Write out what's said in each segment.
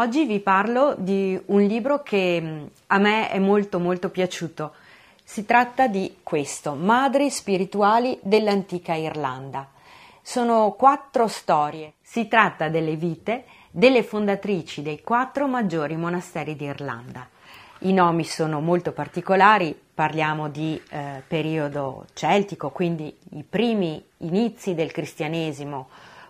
Oggi vi parlo di un libro che mm, a me è molto molto piaciuto. Si tratta di questo, Madri spirituali dell'antica Irlanda. Sono quattro storie. Si tratta delle vite delle fondatrici dei quattro maggiori monasteri d'Irlanda. I nomi sono molto particolari, parliamo di eh, periodo celtico, quindi i primi inizi del cristianesimo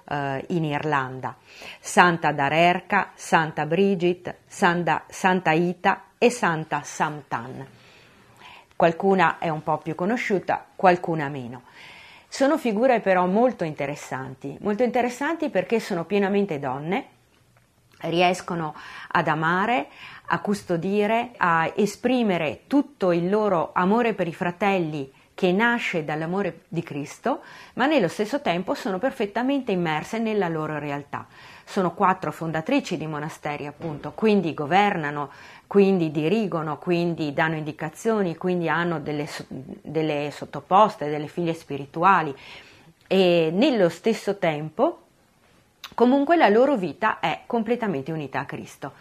eh, in Irlanda, Santa Darerca, Santa Brigit, Santa, Santa Ita e Santa Samtan. Qualcuna è un po' più conosciuta, qualcuna meno. Sono figure però molto interessanti, molto interessanti perché sono pienamente donne, riescono ad amare, a custodire, a esprimere tutto il loro amore per i fratelli che nasce dall'amore di Cristo, ma nello stesso tempo sono perfettamente immerse nella loro realtà. Sono quattro fondatrici di monasteri, appunto, quindi governano, quindi dirigono, quindi danno indicazioni, quindi hanno delle, delle sottoposte, delle figlie spirituali e nello stesso tempo comunque la loro vita è completamente unita a Cristo.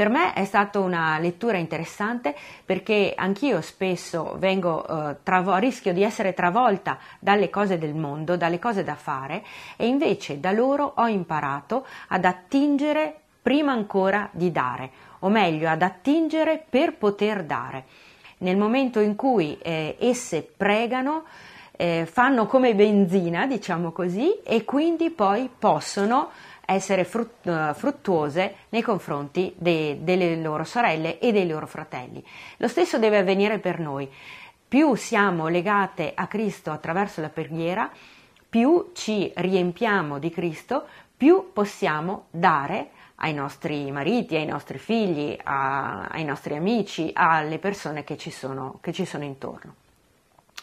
Per me è stata una lettura interessante perché anch'io spesso vengo eh, travo- rischio di essere travolta dalle cose del mondo, dalle cose da fare e invece da loro ho imparato ad attingere prima ancora di dare, o meglio ad attingere per poter dare. Nel momento in cui eh, esse pregano, eh, fanno come benzina, diciamo così, e quindi poi possono essere eh, fruttuose nei confronti de, delle loro sorelle e dei loro fratelli. Lo stesso deve avvenire per noi. Più siamo legate a Cristo attraverso la preghiera, più ci riempiamo di Cristo, più possiamo dare ai nostri mariti, ai nostri figli, a, ai nostri amici, alle persone che ci sono, che ci sono intorno.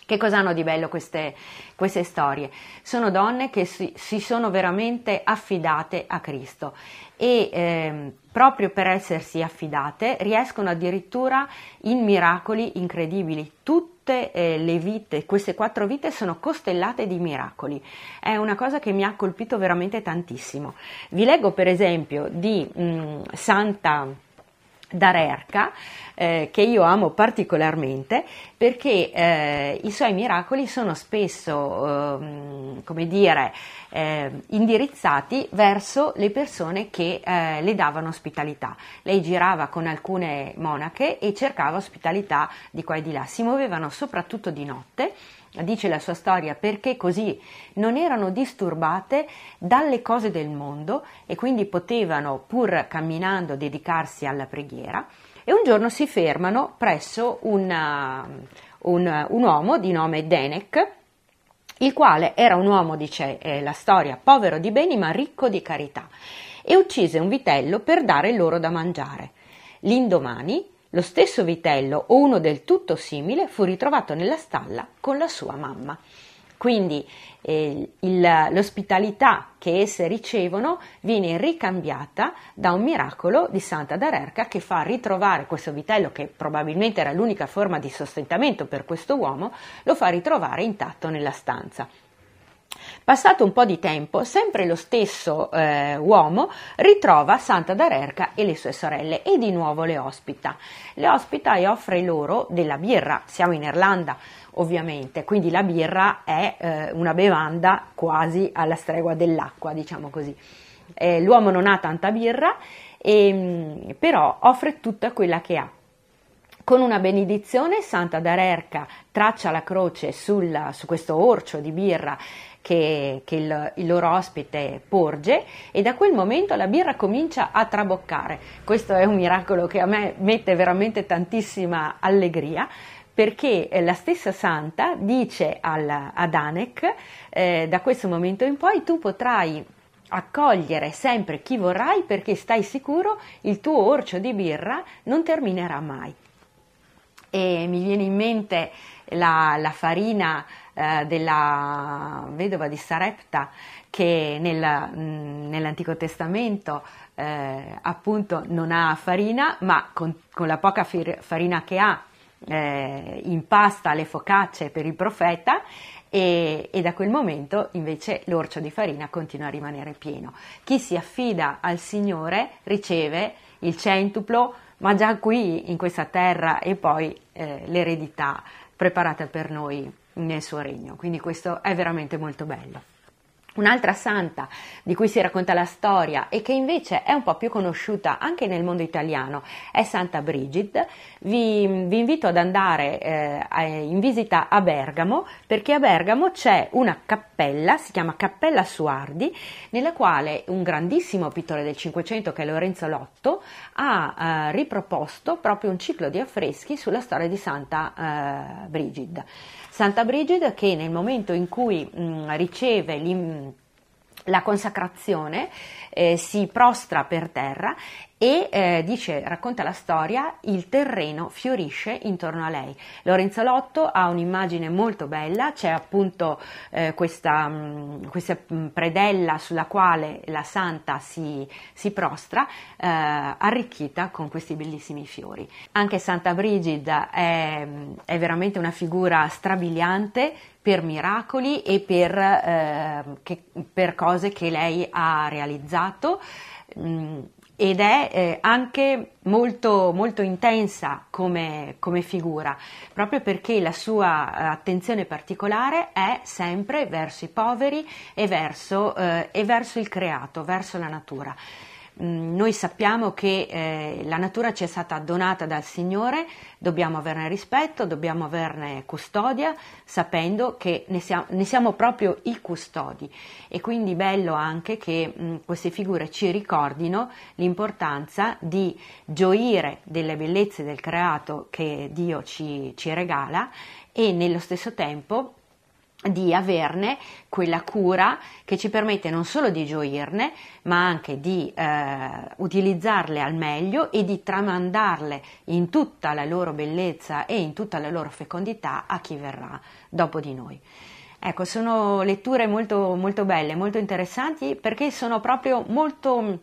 Che cosa hanno di bello queste, queste storie? Sono donne che si, si, sono veramente affidate a Cristo e ehm, proprio per essersi affidate riescono addirittura in miracoli incredibili. Tutte eh, le vite, queste quattro vite sono costellate di miracoli. È una cosa che mi ha colpito veramente tantissimo. Vi leggo per esempio di mh, mm, Santa da Rerca, eh, che io amo particolarmente, perché eh, i suoi miracoli sono spesso, eh, come dire, ehm, indirizzati verso le persone che eh, le davano ospitalità. Lei girava con alcune monache e cercava ospitalità di qua e di là, si muovevano soprattutto di notte dice la sua storia, perché così non erano disturbate dalle cose del mondo e quindi potevano, pur camminando, dedicarsi alla preghiera carriera e un giorno si fermano presso una, um, un, un, uomo di nome Denek, il quale era un uomo, dice eh, la storia, povero di beni ma ricco di carità, e uccise un vitello per dare loro da mangiare. L'indomani lo stesso vitello o uno del tutto simile fu ritrovato nella stalla con la sua mamma. Quindi eh, il, l'ospitalità che esse ricevono viene ricambiata da un miracolo di Santa Darerca che fa ritrovare questo vitello, che probabilmente era l'unica forma di sostentamento per questo uomo, lo fa ritrovare intatto nella stanza. Passato un po' di tempo, sempre lo stesso eh, uomo ritrova Santa Darerca e le sue sorelle e di nuovo le ospita. Le ospita e offre loro della birra, siamo in Irlanda, ovviamente. Quindi la birra è eh, una bevanda quasi alla stregua dell'acqua, diciamo così. Eh, l'uomo non ha tanta birra, e, ehm, però offre tutta quella che ha. Con una benedizione, Santa Darerca traccia la croce sulla, su questo orcio di birra che, che il, il, loro ospite porge e da quel momento la birra comincia a traboccare. Questo è un miracolo che a me mette veramente tantissima allegria perché eh, la stessa santa dice al, ad Anek eh, da questo momento in poi tu potrai accogliere sempre chi vorrai perché stai sicuro il tuo orcio di birra non terminerà mai. E mi viene in mente la, la farina eh, della vedova di Sarepta che nel, mh, mm, nell'Antico Testamento eh, appunto non ha farina ma con, con la poca farina che ha eh, impasta le focacce per il profeta e, e, da quel momento invece l'orcio di farina continua a rimanere pieno. Chi si affida al Signore riceve il centuplo, ma già qui in questa terra e poi eh, l'eredità preparata per noi nel suo regno. Quindi questo è veramente molto bello. Un'altra santa di cui si racconta la storia e che invece è un po' più conosciuta anche nel mondo italiano è Santa Brigid. Vi, vi invito ad andare eh, in visita a Bergamo perché a Bergamo c'è una cappella, si chiama Cappella Suardi, nella quale un grandissimo pittore del Cinquecento che è Lorenzo Lotto ha eh, riproposto proprio un ciclo di affreschi sulla storia di Santa eh, Brigid. Santa Brigid che nel momento in cui mh, mm, riceve l'im- la consacrazione, eh, si prostra per terra e eh, dice, racconta la storia, il terreno fiorisce intorno a lei. Lorenzo Lotto ha un'immagine molto bella, c'è appunto eh, questa, mh, mm, questa, mm, predella sulla quale la santa si, si prostra, eh, arricchita con questi bellissimi fiori. Anche Santa Brigida è, mm, è veramente una figura strabiliante, per miracoli e per, eh, che, per, cose che lei ha realizzato ed è eh, anche molto, molto intensa come, come, figura, proprio perché la sua eh, attenzione particolare è sempre verso i poveri e verso, eh, e verso il creato, verso la natura. Mm, noi sappiamo che eh, la natura ci è stata donata dal Signore, dobbiamo averne rispetto, dobbiamo averne custodia, sapendo che ne siamo, ne siamo proprio i custodi. E quindi bello anche che mh, mm, queste figure ci ricordino l'importanza di gioire delle bellezze del creato che Dio ci, ci regala e nello stesso tempo di averne quella cura che ci permette non solo di gioirne, ma anche di eh, utilizzarle al meglio e di tramandarle in tutta la loro bellezza e in tutta la loro fecondità a chi verrà dopo di noi. Ecco, sono letture molto, molto belle, molto interessanti perché sono proprio molto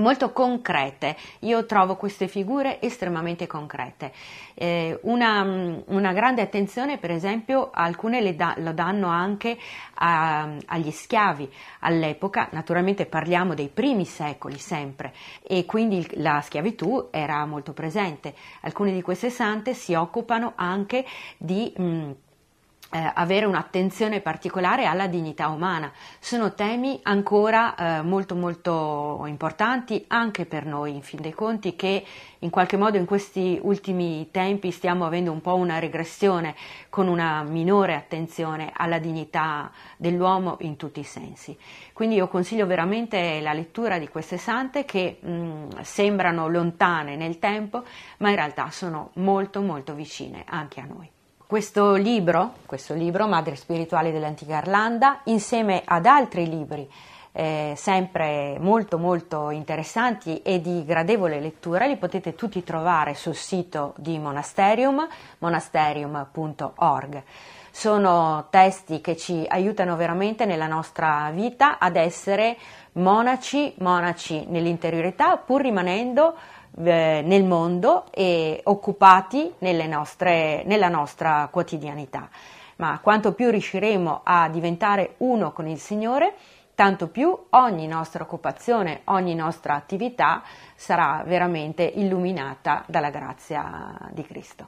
molto concrete. Io trovo queste figure estremamente concrete. Eh, una, mm, una, grande attenzione, per esempio, alcune le da, lo danno anche a, agli schiavi all'epoca, naturalmente parliamo dei primi secoli sempre, e quindi la schiavitù era molto presente. Alcune di queste sante si occupano anche di mh, mm, eh, avere un'attenzione particolare alla dignità umana. Sono temi ancora eh, molto molto importanti anche per noi in fin dei conti che in qualche modo in questi ultimi tempi stiamo avendo un po' una regressione con una minore attenzione alla dignità dell'uomo in tutti i sensi. Quindi io consiglio veramente la lettura di queste sante che mh, mm, sembrano lontane nel tempo ma in realtà sono molto molto vicine anche a noi. Questo libro, questo libro, Madre Spirituale dell'Antica Irlanda, insieme ad altri libri eh, sempre molto molto interessanti e di gradevole lettura, li potete tutti trovare sul sito di Monasterium, monasterium.org. Sono testi che ci aiutano veramente nella nostra vita ad essere monaci, monaci nell'interiorità, pur rimanendo eh, nel mondo e occupati nostre, nella nostra quotidianità. Ma quanto più riusciremo a diventare uno con il Signore, tanto più ogni nostra occupazione, ogni nostra attività sarà veramente illuminata dalla grazia di Cristo.